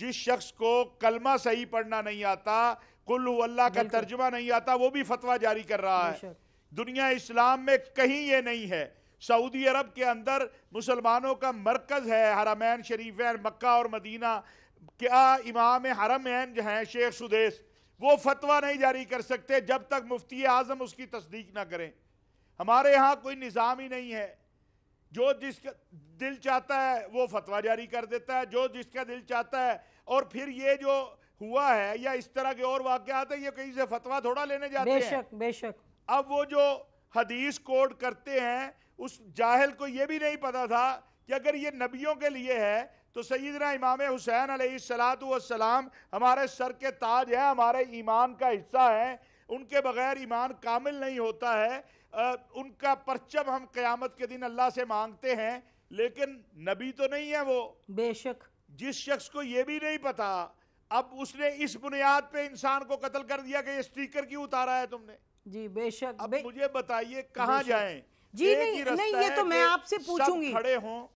जिस शख्स को कलमा सही पढ़ना नहीं आता कुल अल्लाह का तर्जमा नहीं आता वो भी फतवा जारी कर रहा है दुनिया इस्लाम में कहीं ये नहीं है सऊदी अरब के अंदर मुसलमानों का मरकज़ है हरामैन शरीफ है मक्का और मदीना क्या इमाम हरमैन जो हैं शेख सुदेश वो फतवा नहीं जारी कर सकते जब तक मुफ्ती आज़म उसकी तस्दीक ना करें हमारे यहाँ कोई निज़ाम ही नहीं है जो जिसका दिल चाहता है वो फतवा जारी कर देता है जो जिसका दिल चाहता है और फिर ये जो हुआ है या इस तरह के और वाक्य आते हैं ये कहीं से फतवा थोड़ा लेने जाते बेशक, हैं बेशक अब वो जो हदीस कोड करते हैं उस जाहिल को ये भी नहीं पता था कि अगर ये नबियों के लिए है तो सईदना इमाम हुसैन सलात वसलाम हमारे सर के ताज है हमारे ईमान का हिस्सा है उनके बगैर ईमान कामिल नहीं होता है आ, उनका परचम हम क़यामत के दिन अल्लाह से मांगते हैं लेकिन नबी तो नहीं है वो बेशक जिस शख्स को ये भी नहीं पता अब उसने इस बुनियाद पे इंसान को कत्ल कर दिया कि ये स्टीकर क्यों उतारा है तुमने जी बेशक अब बे... मुझे बताइए कहाँ जाए जी नहीं नहीं ये तो मैं आपसे पूछूंगी खड़े हों